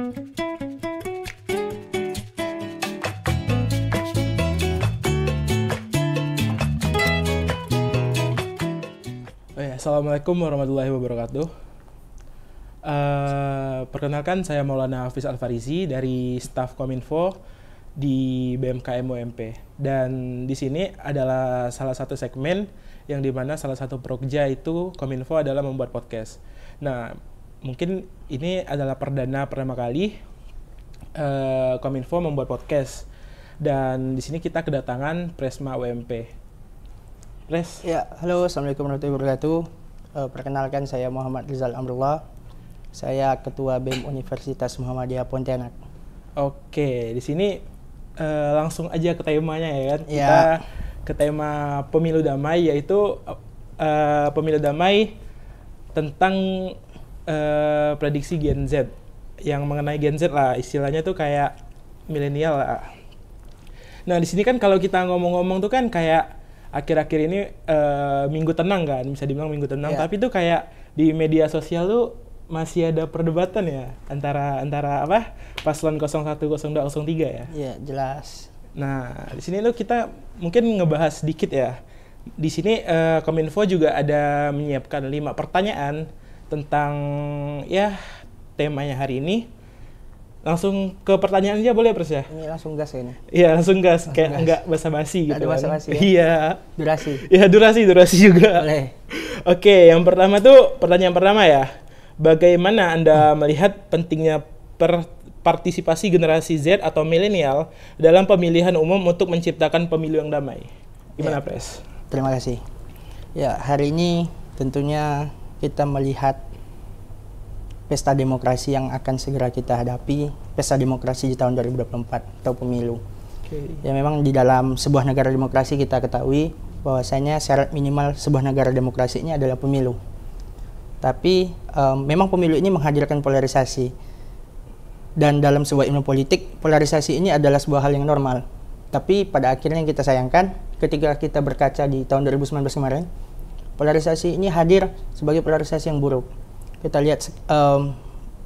Oh ya, assalamualaikum warahmatullahi wabarakatuh. Uh, perkenalkan saya Maulana Hafiz Alfarizi dari staff Kominfo di BMKM UMP dan di sini adalah salah satu segmen yang dimana salah satu prokja itu Kominfo adalah membuat podcast. Nah mungkin ini adalah perdana pertama kali uh, Kominfo membuat podcast dan di sini kita kedatangan Presma UMP. Pres. Ya, halo, assalamualaikum warahmatullahi wabarakatuh. Uh, perkenalkan saya Muhammad Rizal Amrullah. Saya ketua BEM Universitas Muhammadiyah Pontianak. Oke, di sini uh, langsung aja ke temanya ya kan. Ya. Kita ke tema pemilu damai yaitu uh, pemilu damai tentang Eh, prediksi Gen Z yang mengenai Gen Z lah istilahnya tuh kayak milenial lah. Nah di sini kan kalau kita ngomong-ngomong tuh kan kayak akhir-akhir ini uh, minggu tenang kan bisa dibilang minggu tenang yeah. tapi tuh kayak di media sosial tuh masih ada perdebatan ya antara antara apa paslon 01 02 03 ya. Iya, yeah, jelas. Nah, di sini tuh kita mungkin ngebahas sedikit ya. Di sini uh, Kominfo juga ada menyiapkan lima pertanyaan tentang ya temanya hari ini langsung ke pertanyaan aja boleh pers ya? Ini langsung gas ya ini. Iya langsung gas langsung kayak gas. enggak basa-basi gitu. Ada kan. basa-basi. Kan. Ya? Iya. Durasi. Iya durasi durasi juga. oke Oke yang pertama tuh pertanyaan pertama ya bagaimana anda melihat pentingnya per partisipasi generasi Z atau milenial dalam pemilihan umum untuk menciptakan pemilu yang damai? Gimana ya. pres? Terima kasih. Ya hari ini tentunya kita melihat pesta demokrasi yang akan segera kita hadapi, pesta demokrasi di tahun 2024 atau pemilu. Okay. Ya memang di dalam sebuah negara demokrasi kita ketahui bahwasanya syarat minimal sebuah negara demokrasi ini adalah pemilu. Tapi um, memang pemilu ini menghadirkan polarisasi. Dan dalam sebuah ilmu politik, polarisasi ini adalah sebuah hal yang normal. Tapi pada akhirnya yang kita sayangkan ketika kita berkaca di tahun 2019 kemarin, Polarisasi ini hadir sebagai polarisasi yang buruk. Kita lihat um,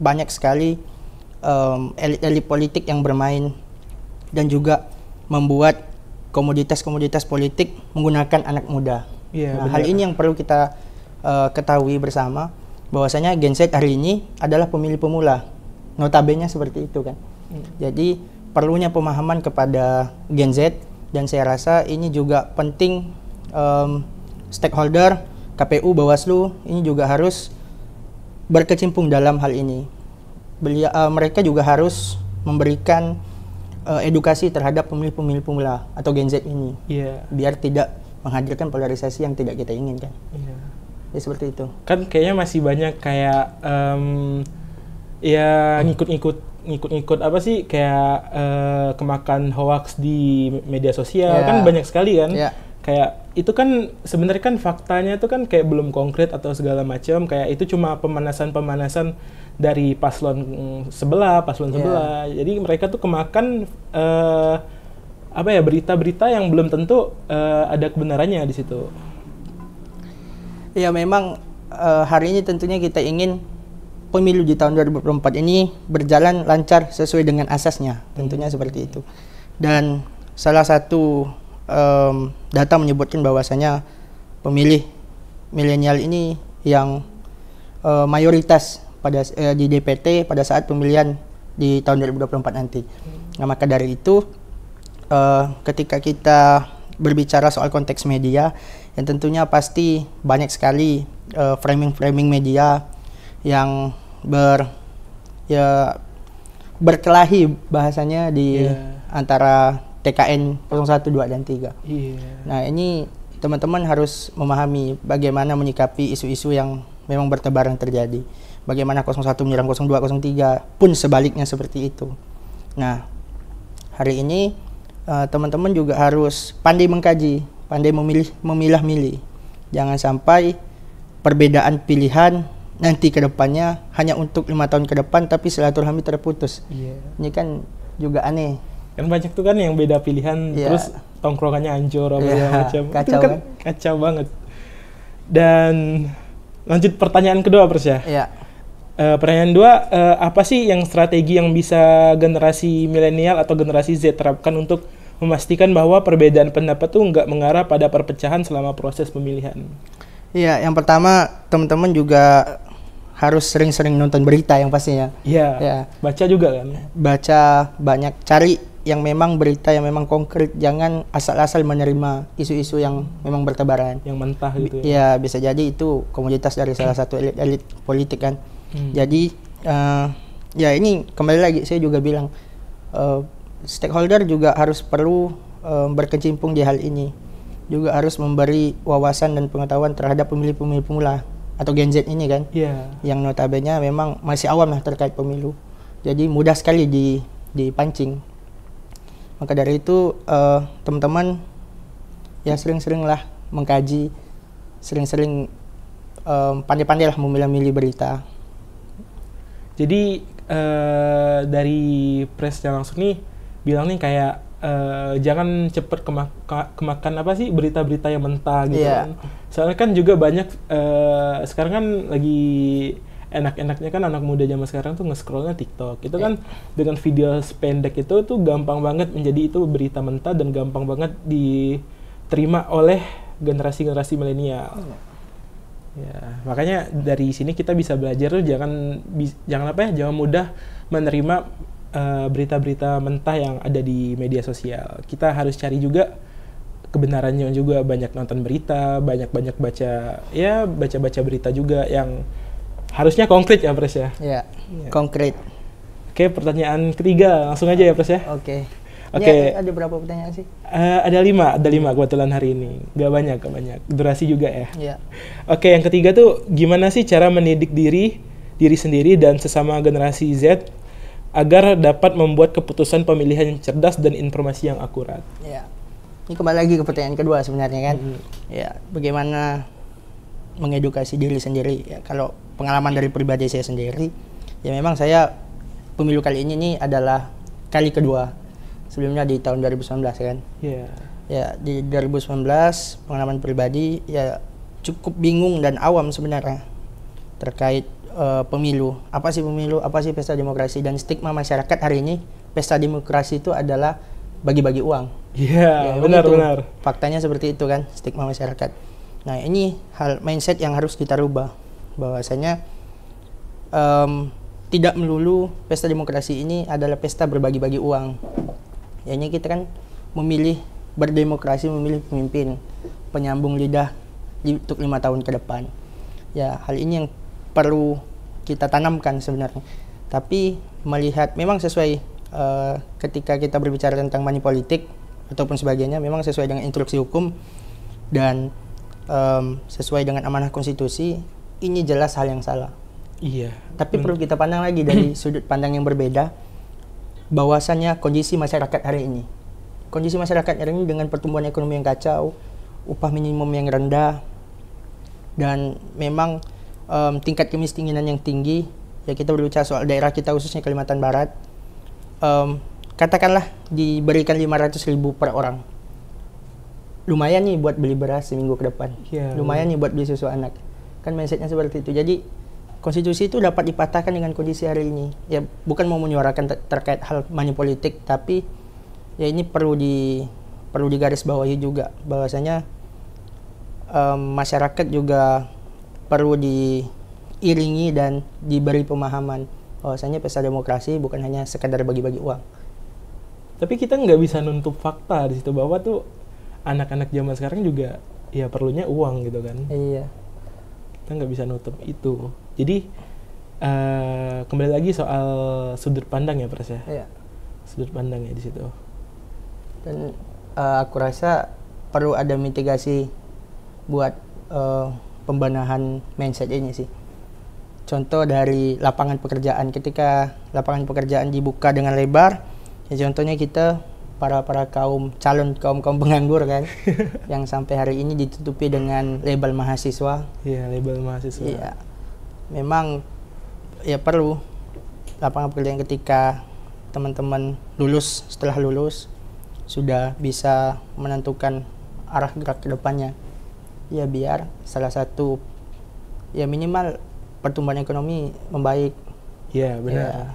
banyak sekali um, elit-elit politik yang bermain dan juga membuat komoditas-komoditas politik menggunakan anak muda. Yeah, nah, hal ini yang perlu kita uh, ketahui bersama bahwasanya Gen Z hari ini adalah pemilih pemula. Notabene seperti itu kan. Mm. Jadi perlunya pemahaman kepada Gen Z dan saya rasa ini juga penting um, stakeholder, KPU, Bawaslu ini juga harus berkecimpung dalam hal ini. Belia, uh, mereka juga harus memberikan uh, edukasi terhadap pemilih-pemilih pemula atau Gen Z ini, yeah. biar tidak menghadirkan polarisasi yang tidak kita inginkan. Yeah. Ya seperti itu. Kan kayaknya masih banyak kayak um, ya ngikut-ngikut ngikut-ngikut apa sih kayak uh, kemakan hoax di media sosial yeah. kan banyak sekali kan yeah. kayak itu kan sebenarnya kan faktanya itu kan kayak belum konkret atau segala macam kayak itu cuma pemanasan-pemanasan dari paslon sebelah, paslon yeah. sebelah. Jadi mereka tuh kemakan uh, apa ya berita-berita yang belum tentu uh, ada kebenarannya di situ. Ya memang uh, hari ini tentunya kita ingin pemilu di tahun 2024 ini berjalan lancar sesuai dengan asasnya, tentunya hmm. seperti itu. Dan salah satu um, data menyebutkan bahwasanya pemilih milenial ini yang uh, mayoritas pada uh, di DPT pada saat pemilihan di tahun 2024 nanti. Hmm. Nah, maka dari itu uh, ketika kita berbicara soal konteks media yang tentunya pasti banyak sekali framing-framing uh, media yang ber ya berkelahi bahasanya di yeah. antara TKN 012 dan 3. Yeah. Nah, ini teman-teman harus memahami bagaimana menyikapi isu-isu yang memang bertebaran terjadi. Bagaimana 01 menyerang 02, 03 pun sebaliknya seperti itu. Nah, hari ini teman eh, teman-teman juga harus pandai mengkaji, pandai memilih memilah-milih. Jangan sampai perbedaan pilihan nanti ke depannya hanya untuk lima tahun ke depan tapi silaturahmi terputus. Yeah. Ini kan juga aneh kan banyak tuh kan yang beda pilihan yeah. terus tongkrongannya hancur apa yeah, macam kacau itu kan, kan kacau banget dan lanjut pertanyaan kedua pers ya yeah. Iya. uh, pertanyaan dua uh, apa sih yang strategi yang bisa generasi milenial atau generasi Z terapkan untuk memastikan bahwa perbedaan pendapat tuh nggak mengarah pada perpecahan selama proses pemilihan Iya, yeah, yang pertama teman-teman juga harus sering-sering nonton berita yang pastinya. Iya. Ya. Baca juga kan? Baca banyak cari yang memang berita yang memang konkret jangan asal-asal menerima isu-isu yang memang bertebaran yang mentah gitu ya, ya bisa jadi itu komoditas dari salah satu elit-elit politik kan hmm. jadi uh, ya ini kembali lagi saya juga bilang uh, stakeholder juga harus perlu uh, berkecimpung di hal ini juga harus memberi wawasan dan pengetahuan terhadap pemilih-pemilih pemula atau Gen Z ini kan yeah. yang notabene memang masih awam lah terkait pemilu jadi mudah sekali di dipancing maka dari itu uh, teman-teman ya sering-seringlah mengkaji sering-sering um, pandai-pandailah memilih-milih berita jadi uh, dari yang langsung nih bilang nih kayak uh, jangan cepet kemaka, kemakan apa sih berita-berita yang mentah gitu yeah. kan. Soalnya kan juga banyak uh, sekarang kan lagi enak-enaknya kan anak muda zaman sekarang tuh nge-scrollnya TikTok. Itu kan iya. dengan video pendek itu tuh gampang banget menjadi itu berita mentah dan gampang banget diterima oleh generasi-generasi milenial. Iya. Ya, makanya dari sini kita bisa belajar tuh jangan jangan apa ya, jangan mudah menerima eh, berita-berita uh, berita -berita mentah yang ada di media sosial. Kita harus cari juga kebenarannya juga banyak nonton berita, banyak-banyak baca ya baca-baca berita juga yang harusnya konkret ya Pres ya. Iya. Ya. Konkret. Oke, pertanyaan ketiga langsung aja ya Pres ya. Oke. Oke. Okay. Iya, ada berapa pertanyaan sih? Uh, ada lima, ada lima kebetulan hari ini. Gak banyak, gak banyak. Durasi juga ya. Iya. Oke, okay, yang ketiga tuh gimana sih cara mendidik diri diri sendiri dan sesama generasi Z agar dapat membuat keputusan pemilihan yang cerdas dan informasi yang akurat. Yeah. Ini kembali lagi ke pertanyaan kedua sebenarnya kan. Mm -hmm. bagaimana mengedukasi diri sendiri ya kalau pengalaman dari pribadi saya sendiri ya memang saya pemilu kali ini ini adalah kali kedua sebelumnya di tahun 2019 kan yeah. ya di 2019 pengalaman pribadi ya cukup bingung dan awam sebenarnya terkait uh, pemilu apa sih pemilu apa sih pesta demokrasi dan stigma masyarakat hari ini pesta demokrasi itu adalah bagi-bagi uang yeah, ya, benar benar faktanya seperti itu kan stigma masyarakat nah ini hal mindset yang harus kita rubah bahwasanya um, tidak melulu pesta demokrasi ini adalah pesta berbagi-bagi uang. ini kita kan memilih berdemokrasi, memilih pemimpin penyambung lidah di, untuk lima tahun ke depan. Ya hal ini yang perlu kita tanamkan sebenarnya. Tapi melihat memang sesuai uh, ketika kita berbicara tentang money politik ataupun sebagainya memang sesuai dengan instruksi hukum dan um, sesuai dengan amanah konstitusi ini jelas hal yang salah. Iya. Tapi perlu kita pandang lagi dari sudut pandang yang berbeda bahwasannya kondisi masyarakat hari ini. Kondisi masyarakat hari ini dengan pertumbuhan ekonomi yang kacau, upah minimum yang rendah dan memang um, tingkat kemiskinan yang tinggi. Ya kita berbicara soal daerah kita khususnya Kalimantan Barat. Um, katakanlah diberikan 500 ribu per orang. Lumayan nih buat beli beras seminggu ke depan. Yeah. Lumayan nih buat beli susu anak kan mindsetnya seperti itu jadi konstitusi itu dapat dipatahkan dengan kondisi hari ini ya bukan mau menyuarakan ter terkait hal money politik tapi ya ini perlu di perlu digarisbawahi juga bahwasanya um, masyarakat juga perlu diiringi dan diberi pemahaman bahwasanya pesta demokrasi bukan hanya sekadar bagi-bagi uang tapi kita nggak bisa nuntut fakta di situ bahwa tuh anak-anak zaman sekarang juga ya perlunya uang gitu kan iya kita nggak bisa nutup itu jadi uh, kembali lagi soal sudut pandang ya pres ya yeah. sudut pandang ya di situ dan uh, aku rasa perlu ada mitigasi buat uh, pembenahan mindset ini sih contoh dari lapangan pekerjaan ketika lapangan pekerjaan dibuka dengan lebar ya contohnya kita para para kaum calon kaum kaum penganggur kan yang sampai hari ini ditutupi dengan label mahasiswa iya label mahasiswa iya memang ya perlu lapangan pekerjaan ketika teman-teman lulus setelah lulus sudah bisa menentukan arah gerak ke depannya ya biar salah satu ya minimal pertumbuhan ekonomi membaik ya benar ya.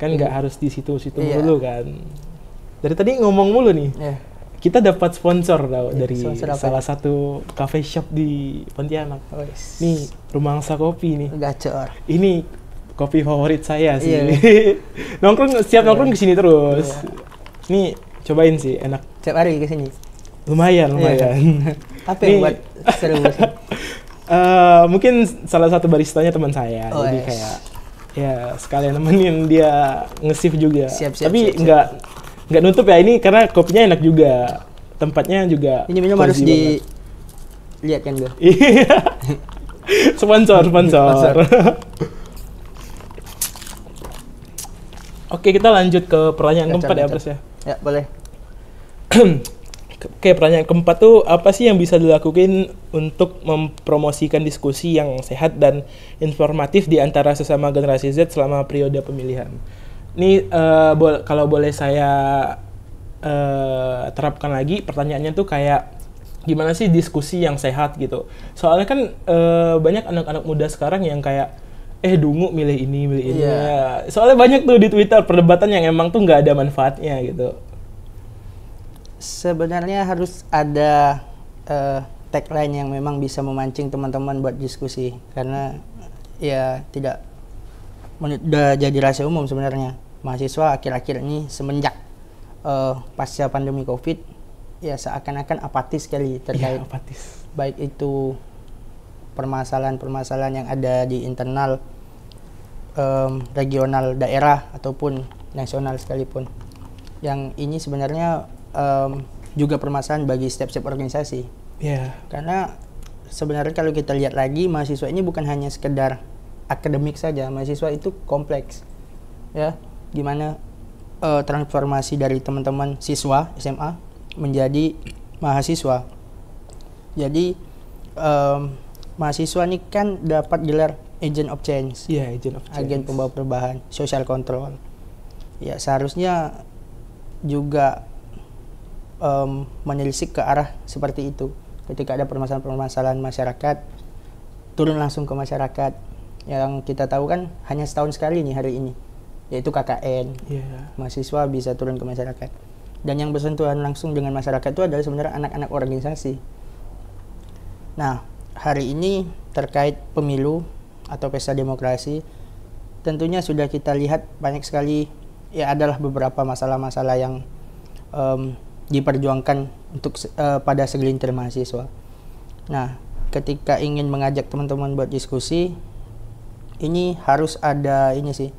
kan nggak harus di situ-situ iya. dulu kan dari tadi ngomong mulu nih. Yeah. Kita dapat sponsor tau, yeah, dari sponsor salah satu cafe shop di Pontianak. Oh, yes. Nih, Rumah Angsa Kopi nih. Gacor. Ini kopi favorit saya sih. Yeah. nongkrong siap yeah. nongkrong sini terus. Yeah. Nih, cobain sih enak. Setiap hari sini. Lumayan, iya. lumayan. Yeah. Apa yang buat seru sih? Eh, uh, mungkin salah satu baristanya teman saya. Oh, jadi yes. kayak ya sekalian nemenin dia ngesif juga. Siap, siap, Tapi nggak nggak nutup ya ini karena kopinya enak juga tempatnya juga ini minum harus di lihat kan iya. sponsor sponsor, Oke kita lanjut ke pertanyaan keempat ya bos ya. Ya boleh. Oke pertanyaan keempat tuh apa sih yang bisa dilakukan untuk mempromosikan diskusi yang sehat dan informatif di antara sesama generasi Z selama periode pemilihan? Ini uh, eh, kalau boleh saya uh, terapkan lagi pertanyaannya tuh kayak gimana sih diskusi yang sehat gitu. Soalnya kan uh, banyak anak-anak muda sekarang yang kayak eh dungu milih ini milih ini. Yeah. Soalnya banyak tuh di Twitter perdebatan yang emang tuh nggak ada manfaatnya gitu. Sebenarnya harus ada uh, tagline yang memang bisa memancing teman-teman buat diskusi karena ya tidak udah jadi rahasia umum sebenarnya mahasiswa akhir-akhir ini semenjak uh, pasca pandemi covid ya seakan-akan apatis sekali iya, terkait ya, apatis. baik itu permasalahan-permasalahan yang ada di internal um, regional daerah ataupun nasional sekalipun yang ini sebenarnya um, juga permasalahan bagi step-step organisasi ya karena sebenarnya kalau kita lihat lagi mahasiswa ini bukan hanya sekedar akademik saja mahasiswa itu kompleks ya gimana uh, transformasi dari teman-teman siswa SMA menjadi mahasiswa jadi um, mahasiswa ini kan dapat gelar agent of change yeah, agent of change agen pembawa perubahan social control ya seharusnya juga um, menelisik ke arah seperti itu ketika ada permasalahan-permasalahan masyarakat turun langsung ke masyarakat yang kita tahu kan hanya setahun sekali nih hari ini yaitu KKN yeah. mahasiswa bisa turun ke masyarakat dan yang bersentuhan langsung dengan masyarakat itu adalah sebenarnya anak-anak organisasi nah hari ini terkait pemilu atau pesta demokrasi tentunya sudah kita lihat banyak sekali ya adalah beberapa masalah-masalah yang um, diperjuangkan untuk uh, pada segelintir mahasiswa nah ketika ingin mengajak teman-teman buat diskusi ini harus ada ini sih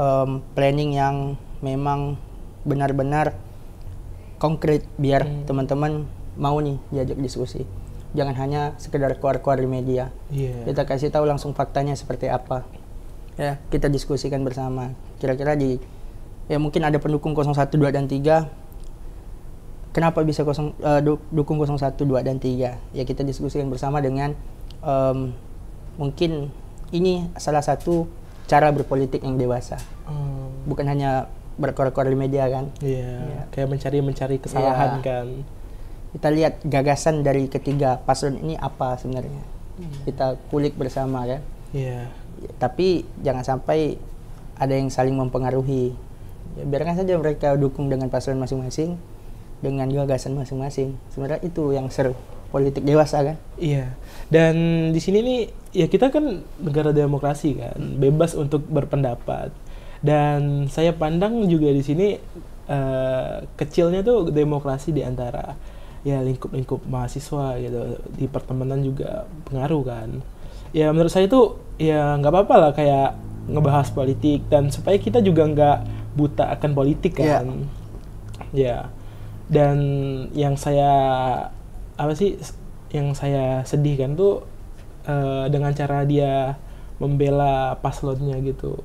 um, planning yang memang benar-benar konkret biar hmm. teman-teman mau nih diajak diskusi jangan hanya sekedar keluar-keluar di media yeah. kita kasih tahu langsung faktanya seperti apa ya kita diskusikan bersama kira-kira di ya mungkin ada pendukung 01 2 dan 3 kenapa bisa kosong, uh, du dukung 01 2 dan 3 ya kita diskusikan bersama dengan um, mungkin ini salah satu cara berpolitik yang dewasa. Hmm. Bukan hanya berkor-kor di media kan. Iya. Yeah. Yeah. Kayak mencari-mencari kesalahan yeah. kan. Kita lihat gagasan dari ketiga paslon ini apa sebenarnya. Yeah. Hmm. Kita kulik bersama kan. Iya. Yeah. Tapi jangan sampai ada yang saling mempengaruhi. Ya, biarkan saja mereka dukung dengan paslon masing-masing, dengan gagasan masing-masing. Sebenarnya itu yang seru politik dewasa kan iya dan di sini nih ya kita kan negara demokrasi kan bebas untuk berpendapat dan saya pandang juga di sini uh, kecilnya tuh demokrasi di antara ya lingkup-lingkup mahasiswa gitu di pertemanan juga pengaruh kan ya menurut saya tuh ya nggak apa-apa lah kayak ngebahas politik dan supaya kita juga nggak buta akan politik iya. kan ya yeah. yeah. dan yang saya apa sih yang saya sedihkan tuh uh, dengan cara dia membela paslonnya gitu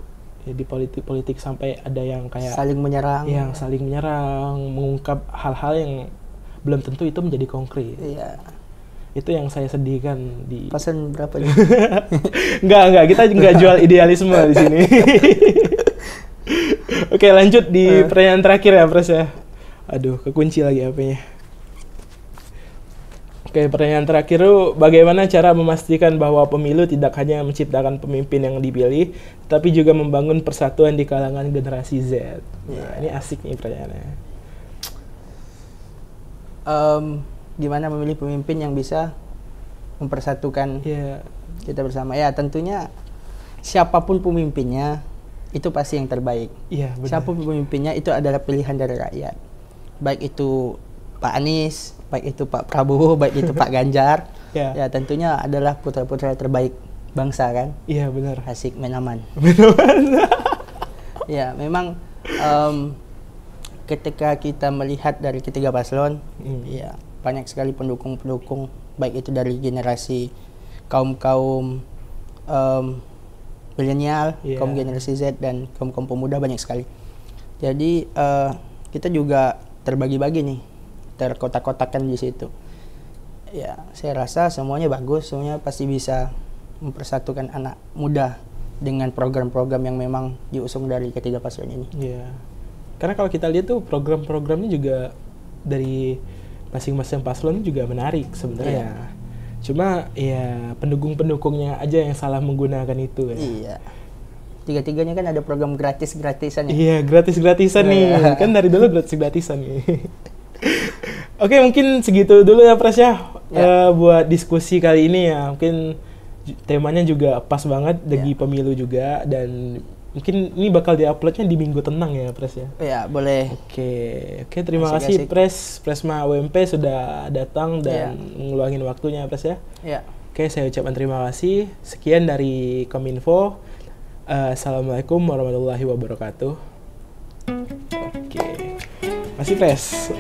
ya, di politik politik sampai ada yang kayak saling menyerang iya, yang saling menyerang mengungkap hal-hal yang belum tentu itu menjadi konkret iya itu yang saya sedihkan di pasien berapa nih? nggak nggak kita nggak jual idealisme di sini oke lanjut di uh. pertanyaan terakhir ya pres ya aduh kekunci lagi apa ya Oke, pertanyaan terakhir lu, bagaimana cara memastikan bahwa pemilu tidak hanya menciptakan pemimpin yang dipilih, tapi juga membangun persatuan di kalangan generasi Z? Yeah. Ya. ini asik nih pertanyaannya. Um, gimana memilih pemimpin yang bisa mempersatukan yeah. kita bersama? Ya, tentunya siapapun pemimpinnya itu pasti yang terbaik. Yeah, iya, siapapun pemimpinnya itu adalah pilihan dari rakyat. Baik itu Pak Anies, baik itu Pak Prabowo, baik itu Pak Ganjar, yeah. ya tentunya adalah putra-putra terbaik bangsa kan? Iya yeah, benar. Asik menaman. Benar. ya memang um, ketika kita melihat dari ketiga paslon, mm. ya banyak sekali pendukung-pendukung baik itu dari generasi kaum kaum um, milenial, yeah. kaum generasi Z dan kaum kaum pemuda banyak sekali. Jadi uh, kita juga terbagi-bagi nih terkotak-kotakan di situ ya saya rasa semuanya bagus semuanya pasti bisa mempersatukan anak muda dengan program-program yang memang diusung dari ketiga paslon ini Iya, karena kalau kita lihat tuh program-programnya juga dari masing-masing paslon juga menarik sebenarnya Ya. cuma ya pendukung-pendukungnya aja yang salah menggunakan itu ya Iya. tiga-tiganya kan ada program gratis gratisan ya? iya gratis gratisan nih iya. kan dari dulu gratis gratisan nih Oke, mungkin segitu dulu ya Pres ya, ya. Uh, buat diskusi kali ini ya. Mungkin temanya juga pas banget degi ya. pemilu juga dan mungkin ini bakal diuploadnya di minggu tenang ya Pres ya. Iya, boleh. Oke. Oke, terima asik, kasih asik. Pres. Presma WMP sudah datang ya. dan ya. ngeluangin waktunya Pres ya. Iya. Oke, saya ucapkan terima kasih. Sekian dari Kominfo. Uh, Assalamualaikum warahmatullahi wabarakatuh. Oke. Masih Pres.